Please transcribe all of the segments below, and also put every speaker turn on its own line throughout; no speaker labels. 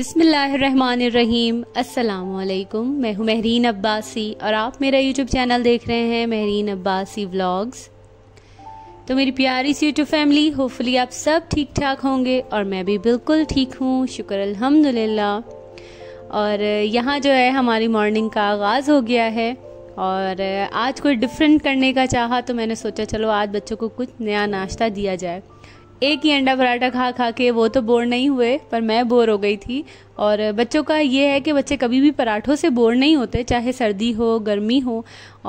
बिसमीम् अल्लाम मैं हूँ महरीन अब्बासी और आप मेरा यूट्यूब चैनल देख रहे हैं महरीन अब्बासी व्लॉग्स तो मेरी प्यारी सी यूट्यूब फैमिली होपफुली आप सब ठीक ठाक होंगे और मैं भी बिल्कुल ठीक हूँ शुक्र अल्हम्दुलिल्लाह और यहाँ जो है हमारी मॉर्निंग का आगाज़ हो गया है और आज कोई डिफरेंट करने का चाहा तो मैंने सोचा चलो आज बच्चों को कुछ नया नाश्ता दिया जाए एक ही अंडा पराठा खा खा के वो तो बोर नहीं हुए पर मैं बोर हो गई थी और बच्चों का ये है कि बच्चे कभी भी पराठों से बोर नहीं होते चाहे सर्दी हो गर्मी हो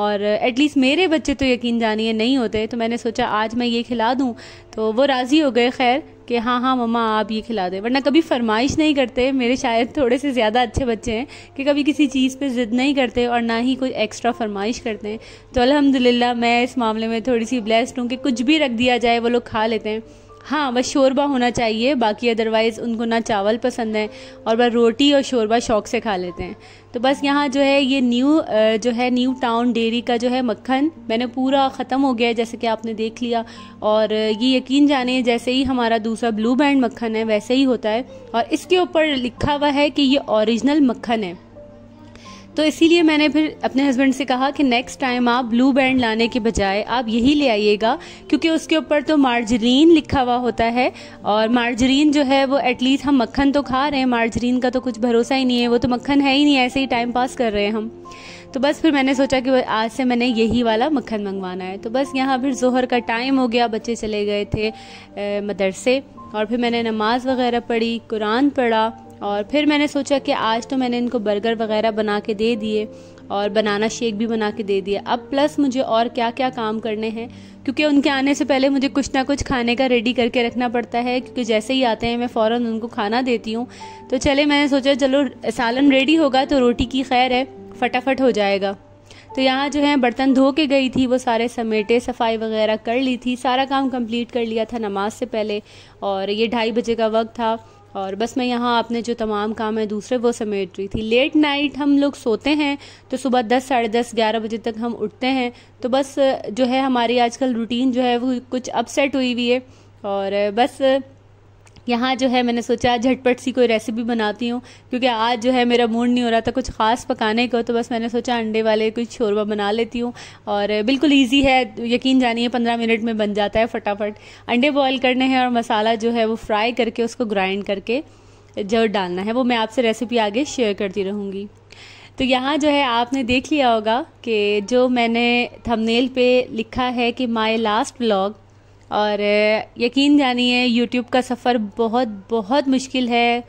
और एटलीस्ट मेरे बच्चे तो यकीन जानिए नहीं होते तो मैंने सोचा आज मैं ये खिला दूँ तो वो राज़ी हो गए खैर कि हाँ हाँ मम्मा आप ये खिला दें वरना कभी फरमाइश नहीं करते मेरे शायद थोड़े से ज़्यादा अच्छे बच्चे हैं कि कभी किसी चीज़ पे ज़िद नहीं करते और ना ही कोई एक्स्ट्रा फरमाइश करते हैं तो अलहमदिल्ला मैं इस मामले में थोड़ी सी ब्लेस्ड हूँ कि कुछ भी रख दिया जाए वो लोग खा लेते हैं हाँ बस शोरबा होना चाहिए बाकी अदरवाइज़ उनको ना चावल पसंद है और बस रोटी और शोरबा शौक से खा लेते हैं तो बस यहाँ जो है ये न्यू जो है न्यू टाउन डेरी का जो है मक्खन मैंने पूरा ख़त्म हो गया है जैसे कि आपने देख लिया और ये यकीन जाने जैसे ही हमारा दूसरा ब्लू बैंड मक्खन है वैसे ही होता है और इसके ऊपर लिखा हुआ है कि ये ओरिजिनल मक्खन है तो इसीलिए मैंने फिर अपने हस्बैंड से कहा कि नेक्स्ट टाइम आप ब्लू बैंड लाने के बजाय आप यही ले आइएगा क्योंकि उसके ऊपर तो मार्जरीन लिखा हुआ होता है और मार्जरीन जो है वो एटलीस्ट हम मक्खन तो खा रहे हैं मार्जरीन का तो कुछ भरोसा ही नहीं है वो तो मक्खन है ही नहीं ऐसे ही टाइम पास कर रहे हैं हम तो बस फिर मैंने सोचा कि आज से मैंने यही वाला मक्खन मंगवाना है तो बस यहाँ फिर जोहर का टाइम हो गया बच्चे चले गए थे मदरसे और फिर मैंने नमाज़ वगैरह पढ़ी कुरान पढ़ा और फिर मैंने सोचा कि आज तो मैंने इनको बर्गर वगैरह बना के दे दिए और बनाना शेक भी बना के दे दिया अब प्लस मुझे और क्या क्या काम करने हैं क्योंकि उनके आने से पहले मुझे कुछ ना कुछ खाने का रेडी करके रखना पड़ता है क्योंकि जैसे ही आते हैं मैं फ़ौर उनको खाना देती हूँ तो चले मैंने सोचा चलो सालन रेडी होगा तो रोटी की खैर है फटाफट हो जाएगा तो यहाँ जो है बर्तन धो के गई थी वो सारे समेटे सफाई वगैरह कर ली थी सारा काम कंप्लीट कर लिया था नमाज से पहले और ये ढाई बजे का वक्त था और बस मैं यहाँ अपने जो तमाम काम है दूसरे वो समेट रही थी लेट नाइट हम लोग सोते हैं तो सुबह दस साढ़े दस ग्यारह बजे तक हम उठते हैं तो बस जो है हमारी आजकल रूटीन जो है वो कुछ अपसेट हुई हुई है और बस यहाँ जो है मैंने सोचा झटपट सी कोई रेसिपी बनाती हूँ क्योंकि आज जो है मेरा मूड नहीं हो रहा था कुछ ख़ास पकाने को तो बस मैंने सोचा अंडे वाले कुछ शोरबा बना लेती हूँ और बिल्कुल ईजी है यकीन जानिए पंद्रह मिनट में बन जाता है फटाफट अंडे बॉयल करने हैं और मसाला जो है वो फ्राई करके उसको ग्राइंड करके जो डालना है वो मैं आपसे रेसिपी आगे शेयर करती रहूँगी तो यहाँ जो है आपने देख लिया होगा कि जो मैंने थंबनेल पे लिखा है कि माय लास्ट ब्लॉग और यकीन जानिए यूट्यूब का सफ़र बहुत बहुत मुश्किल है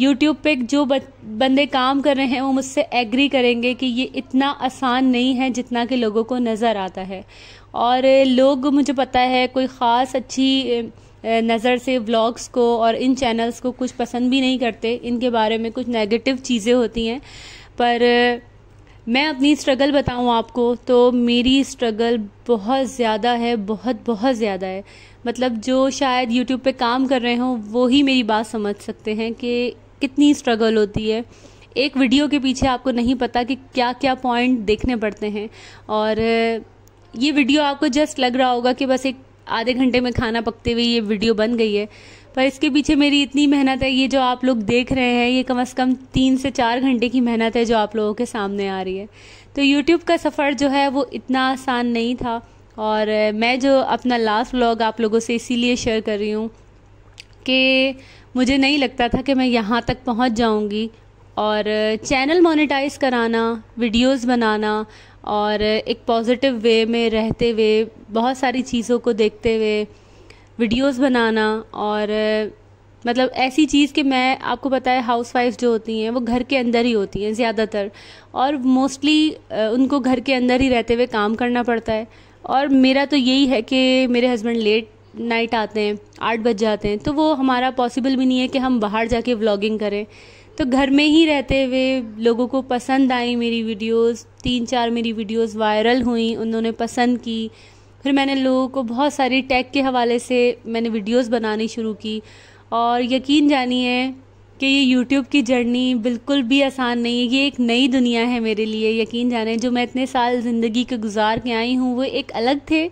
यूट्यूब पे जो बंदे काम कर रहे हैं वो मुझसे एग्री करेंगे कि ये इतना आसान नहीं है जितना कि लोगों को नज़र आता है और लोग मुझे पता है कोई ख़ास अच्छी नज़र से व्लॉग्स को और इन चैनल्स को कुछ पसंद भी नहीं करते इनके बारे में कुछ नेगेटिव चीज़ें होती हैं पर मैं अपनी स्ट्रगल बताऊँ आपको तो मेरी स्ट्रगल बहुत ज़्यादा है बहुत बहुत ज़्यादा है मतलब जो शायद यूट्यूब पे काम कर रहे हों वो ही मेरी बात समझ सकते हैं कि कितनी स्ट्रगल होती है एक वीडियो के पीछे आपको नहीं पता कि क्या क्या पॉइंट देखने पड़ते हैं और ये वीडियो आपको जस्ट लग रहा होगा कि बस एक आधे घंटे में खाना पकते हुए ये वीडियो बन गई है पर इसके पीछे मेरी इतनी मेहनत है ये जो आप लोग देख रहे हैं ये कम से कम तीन से चार घंटे की मेहनत है जो आप लोगों के सामने आ रही है तो यूट्यूब का सफ़र जो है वो इतना आसान नहीं था और मैं जो अपना लास्ट व्लॉग आप लोगों से इसीलिए शेयर कर रही हूँ कि मुझे नहीं लगता था कि मैं यहाँ तक पहुँच जाऊँगी और चैनल मोनिटाइज़ कराना वीडियोज़ बनाना और एक पॉजिटिव वे में रहते हुए बहुत सारी चीज़ों को देखते हुए वीडियोस बनाना और मतलब ऐसी चीज़ कि मैं आपको पता है हाउस वाइफ जो होती हैं वो घर के अंदर ही होती हैं ज़्यादातर और मोस्टली उनको घर के अंदर ही रहते हुए काम करना पड़ता है और मेरा तो यही है कि मेरे हस्बैंड लेट नाइट आते हैं आठ बज जाते हैं तो वो हमारा पॉसिबल भी नहीं है कि हम बाहर जाके व्लॉगिंग करें तो घर में ही रहते हुए लोगों को पसंद आई मेरी वीडियोस तीन चार मेरी वीडियोस वायरल हुई उन्होंने पसंद की फिर मैंने लोगों को बहुत सारी टैग के हवाले से मैंने वीडियोस बनानी शुरू की और यकीन जानिए कि ये यूट्यूब की जर्नी बिल्कुल भी आसान नहीं है ये एक नई दुनिया है मेरे लिए यकीन जाने जो मैं इतने साल ज़िंदगी के गुजार के आई हूँ वो एक अलग थे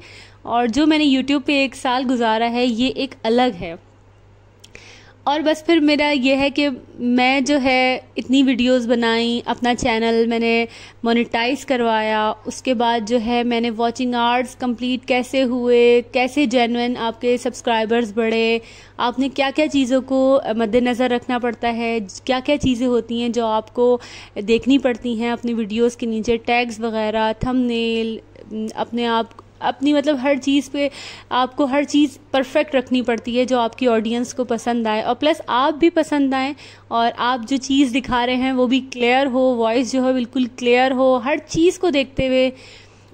और जो मैंने यूट्यूब पे एक साल गुजारा है ये एक अलग है और बस फिर मेरा ये है कि मैं जो है इतनी वीडियोस बनाई अपना चैनल मैंने मोनेटाइज करवाया उसके बाद जो है मैंने वाचिंग आर्ट्स कंप्लीट कैसे हुए कैसे जेनवन आपके सब्सक्राइबर्स बढ़े आपने क्या क्या चीज़ों को मद्देनज़र रखना पड़ता है क्या क्या चीज़ें होती हैं जो आपको देखनी पड़ती हैं अपनी वीडियोस के नीचे टैग्स वगैरह थंबनेल अपने आप अपनी मतलब हर चीज़ पे आपको हर चीज़ परफेक्ट रखनी पड़ती है जो आपकी ऑडियंस को पसंद आए और प्लस आप भी पसंद आए और आप जो चीज़ दिखा रहे हैं वो भी क्लियर हो वॉइस जो है बिल्कुल क्लियर हो हर चीज़ को देखते हुए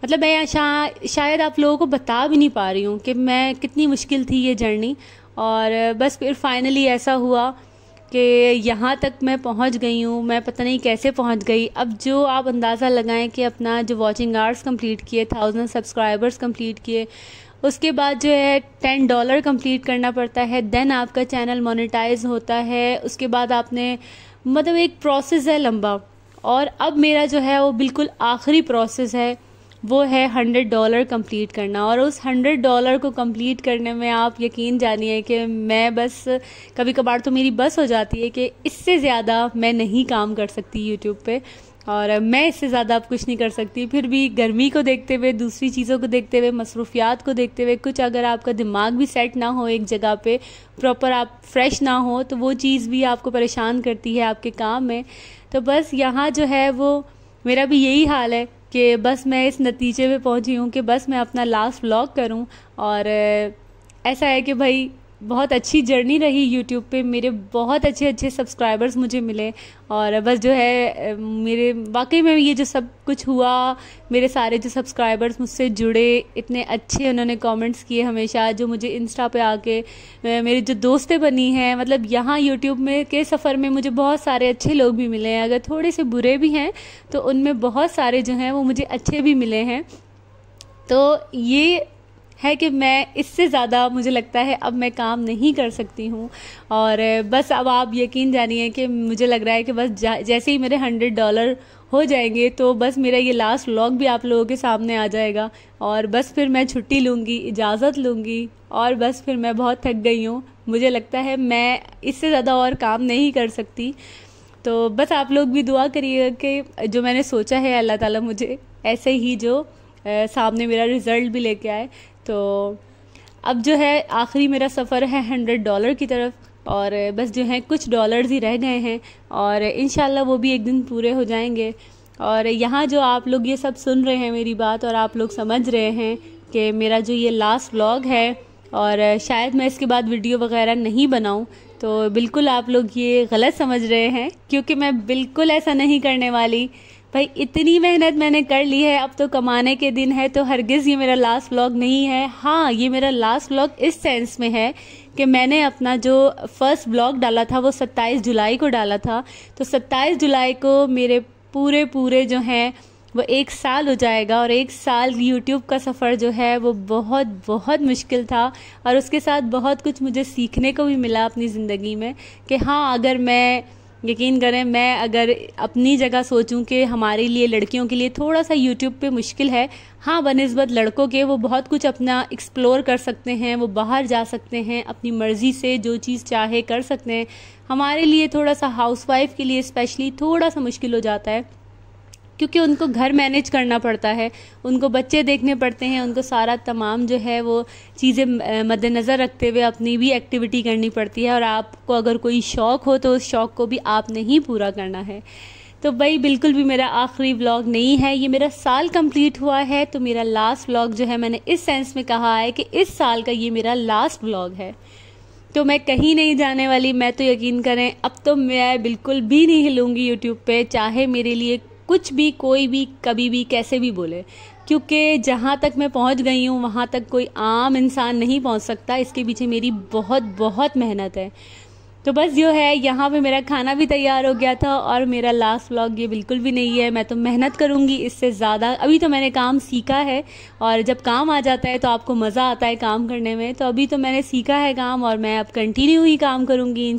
मतलब मैं शा, शायद आप लोगों को बता भी नहीं पा रही हूँ कि मैं कितनी मुश्किल थी ये जर्नी और बस फिर फाइनली ऐसा हुआ कि यहाँ तक मैं पहुँच गई हूँ मैं पता नहीं कैसे पहुँच गई अब जो आप अंदाज़ा लगाएं कि अपना जो वॉचिंग आर्स कंप्लीट किए थाउजेंड सब्सक्राइबर्स कंप्लीट किए उसके बाद जो है टेन डॉलर कंप्लीट करना पड़ता है देन आपका चैनल मोनेटाइज होता है उसके बाद आपने मतलब एक प्रोसेस है लंबा और अब मेरा जो है वो बिल्कुल आखिरी प्रोसेस है वो है हंड्रेड डॉलर कंप्लीट करना और उस हंड्रेड डॉलर को कंप्लीट करने में आप यकीन जानिए कि मैं बस कभी कभार तो मेरी बस हो जाती है कि इससे ज़्यादा मैं नहीं काम कर सकती यूट्यूब पे और मैं इससे ज़्यादा आप कुछ नहीं कर सकती फिर भी गर्मी को देखते हुए दूसरी चीज़ों को देखते हुए मसरूफियात को देखते हुए कुछ अगर आपका दिमाग भी सेट ना हो एक जगह पे प्रॉपर आप फ्रेश ना हो तो वो चीज़ भी आपको परेशान करती है आपके काम में तो बस यहाँ जो है वो मेरा भी यही हाल है कि बस मैं इस नतीजे पे पहुंची हूँ कि बस मैं अपना लास्ट व्लॉग करूँ और ऐसा है कि भाई बहुत अच्छी जर्नी रही यूट्यूब पे मेरे बहुत अच्छे अच्छे सब्सक्राइबर्स मुझे मिले और बस जो है मेरे वाकई में ये जो सब कुछ हुआ मेरे सारे जो सब्सक्राइबर्स मुझसे जुड़े इतने अच्छे उन्होंने कमेंट्स किए हमेशा जो मुझे इंस्टा पे आके मेरी जो दोस्तें बनी हैं मतलब यहाँ यूट्यूब में के सफ़र में मुझे बहुत सारे अच्छे लोग भी मिले हैं अगर थोड़े से बुरे भी हैं तो उनमें बहुत सारे जो हैं वो मुझे अच्छे भी मिले हैं तो ये है कि मैं इससे ज़्यादा मुझे लगता है अब मैं काम नहीं कर सकती हूँ और बस अब आप यकीन जानिए कि मुझे लग रहा है कि बस जैसे ही मेरे हंड्रेड डॉलर हो जाएंगे तो बस मेरा ये लास्ट व्लॉग भी आप लोगों के सामने आ जाएगा और बस फिर मैं छुट्टी लूँगी इजाज़त लूँगी और बस फिर मैं बहुत थक गई हूँ मुझे लगता है मैं इससे ज़्यादा और काम नहीं कर सकती तो बस आप लोग भी दुआ करिएगा कि जो मैंने सोचा है अल्लाह ताला मुझे ऐसे ही जो सामने मेरा रिज़ल्ट भी लेके आए तो अब जो है आखिरी मेरा सफ़र है हंड्रेड डॉलर की तरफ और बस जो है कुछ डॉलर्स ही रह गए हैं और इन वो भी एक दिन पूरे हो जाएंगे और यहाँ जो आप लोग ये सब सुन रहे हैं मेरी बात और आप लोग समझ रहे हैं कि मेरा जो ये लास्ट व्लॉग है और शायद मैं इसके बाद वीडियो वगैरह नहीं बनाऊं तो बिल्कुल आप लोग ये गलत समझ रहे हैं क्योंकि मैं बिल्कुल ऐसा नहीं करने वाली भाई इतनी मेहनत मैंने कर ली है अब तो कमाने के दिन है तो हरगिज़ ये मेरा लास्ट व्लॉग नहीं है हाँ ये मेरा लास्ट व्लॉग इस सेंस में है कि मैंने अपना जो फर्स्ट ब्लॉग डाला था वो 27 जुलाई को डाला था तो 27 जुलाई को मेरे पूरे पूरे जो हैं वो एक साल हो जाएगा और एक साल यूट्यूब का सफ़र जो है वो बहुत बहुत मुश्किल था और उसके साथ बहुत कुछ मुझे सीखने को भी मिला अपनी ज़िंदगी में कि हाँ अगर मैं यकीन करें मैं अगर अपनी जगह सोचूं कि हमारे लिए लड़कियों के लिए थोड़ा सा यूट्यूब पे मुश्किल है हाँ बनस्बत लड़कों के वो बहुत कुछ अपना एक्सप्लोर कर सकते हैं वो बाहर जा सकते हैं अपनी मर्ज़ी से जो चीज़ चाहे कर सकते हैं हमारे लिए थोड़ा सा हाउसवाइफ के लिए स्पेशली थोड़ा सा मुश्किल हो जाता है क्योंकि उनको घर मैनेज करना पड़ता है उनको बच्चे देखने पड़ते हैं उनको सारा तमाम जो है वो चीज़ें मद्देनज़र रखते हुए अपनी भी एक्टिविटी करनी पड़ती है और आपको अगर कोई शौक़ हो तो उस शौक़ को भी आपने ही पूरा करना है तो भाई बिल्कुल भी मेरा आखिरी व्लॉग नहीं है ये मेरा साल कंप्लीट हुआ है तो मेरा लास्ट व्लॉग जो है मैंने इस सेंस में कहा है कि इस साल का ये मेरा लास्ट व्लॉग है तो मैं कहीं नहीं जाने वाली मैं तो यकीन करें अब तो मैं बिल्कुल भी नहीं हिलूँगी यूट्यूब पे चाहे मेरे लिए कुछ भी कोई भी कभी भी कैसे भी बोले क्योंकि जहाँ तक मैं पहुँच गई हूँ वहाँ तक कोई आम इंसान नहीं पहुँच सकता इसके पीछे मेरी बहुत बहुत मेहनत है तो बस जो है यहाँ पे मेरा खाना भी तैयार हो गया था और मेरा लास्ट व्लॉग ये बिल्कुल भी नहीं है मैं तो मेहनत करूँगी इससे ज़्यादा अभी तो मैंने काम सीखा है और जब काम आ जाता है तो आपको मज़ा आता है काम करने में तो अभी तो मैंने सीखा है काम और मैं अब कंटिन्यू ही काम करूँगी इन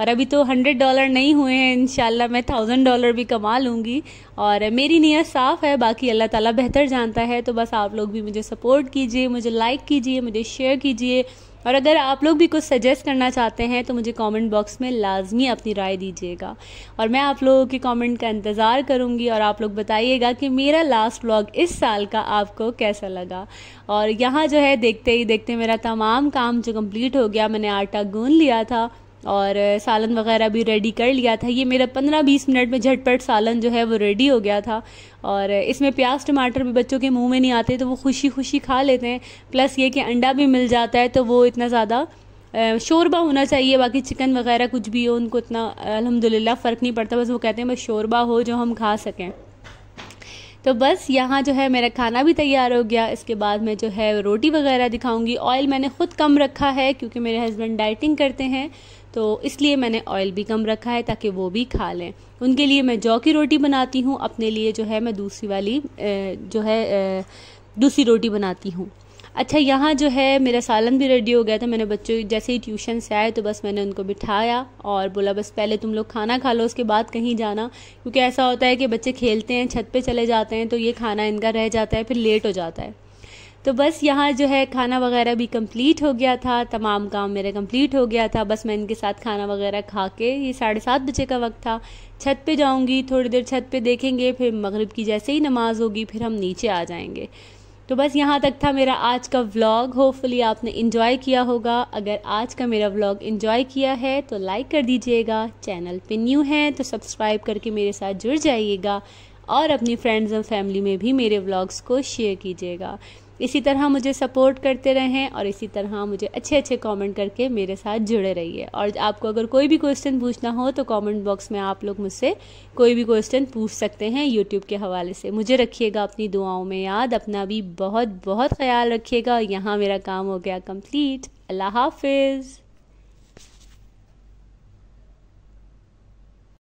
और अभी तो हंड्रेड डॉलर नहीं हुए हैं इन मैं थाउजेंड डॉलर भी कमा लूँगी और मेरी नीयत साफ़ है बाकी अल्लाह ताला बेहतर जानता है तो बस आप लोग भी मुझे सपोर्ट कीजिए मुझे लाइक कीजिए मुझे शेयर कीजिए और अगर आप लोग भी कुछ सजेस्ट करना चाहते हैं तो मुझे कमेंट बॉक्स में लाजमी अपनी राय दीजिएगा और मैं आप लोगों के कमेंट का इंतज़ार करूंगी और आप लोग बताइएगा कि मेरा लास्ट ब्लॉग इस साल का आपको कैसा लगा और यहाँ जो है देखते ही देखते मेरा तमाम काम जो कंप्लीट हो गया मैंने आटा गून लिया था और सालन वगैरह भी रेडी कर लिया था ये मेरा पंद्रह बीस मिनट में झटपट सालन जो है वो रेडी हो गया था और इसमें प्याज टमाटर भी बच्चों के मुंह में नहीं आते तो वो खुशी खुशी खा लेते हैं प्लस ये कि अंडा भी मिल जाता है तो वो इतना ज़्यादा शोरबा होना चाहिए बाकी चिकन वगैरह कुछ भी हो उनको इतना अलहमदिल्ला फ़र्क नहीं पड़ता बस वो कहते हैं बस शोरबा हो जो हम खा सकें तो बस यहाँ जो है मेरा खाना भी तैयार हो गया इसके बाद मैं जो है रोटी वगैरह दिखाऊंगी ऑयल मैंने ख़ुद कम रखा है क्योंकि मेरे हस्बैंड डाइटिंग करते हैं तो इसलिए मैंने ऑयल भी कम रखा है ताकि वो भी खा लें उनके लिए मैं जौ की रोटी बनाती हूँ अपने लिए जो है मैं दूसरी वाली जो है दूसरी रोटी बनाती हूँ अच्छा यहाँ जो है मेरा सालन भी रेडी हो गया था मैंने बच्चों जैसे ही ट्यूशन से आए तो बस मैंने उनको बिठाया और बोला बस पहले तुम लोग खाना खा लो उसके बाद कहीं जाना क्योंकि ऐसा होता है कि बच्चे खेलते हैं छत पे चले जाते हैं तो ये खाना इनका रह जाता है फिर लेट हो जाता है तो बस यहाँ जो है खाना वगैरह भी कंप्लीट हो गया था तमाम काम मेरा कंप्लीट हो गया था बस मैं इनके साथ खाना वगैरह खा के ये साढ़े सात बजे का वक्त था छत पे जाऊँगी थोड़ी देर छत पे देखेंगे फिर मगरिब की जैसे ही नमाज़ होगी फिर हम नीचे आ जाएंगे तो बस यहाँ तक था मेरा आज का व्लॉग होपफुली आपने इंजॉय किया होगा अगर आज का मेरा व्लॉग इन्जॉय किया है तो लाइक कर दीजिएगा चैनल पे न्यू है तो सब्सक्राइब करके मेरे साथ जुड़ जाइएगा और अपनी फ्रेंड्स और फैमिली में भी मेरे व्लॉग्स को शेयर कीजिएगा इसी तरह मुझे सपोर्ट करते रहें और इसी तरह मुझे अच्छे अच्छे कमेंट करके मेरे साथ जुड़े रहिए और आपको अगर कोई भी क्वेश्चन पूछना हो तो कमेंट बॉक्स में आप लोग मुझसे कोई भी क्वेश्चन पूछ सकते हैं यूट्यूब के हवाले से मुझे रखिएगा अपनी दुआओं में याद अपना भी बहुत बहुत ख्याल रखिएगा यहाँ मेरा काम हो गया कम्प्लीट अल्लाह हाफिज़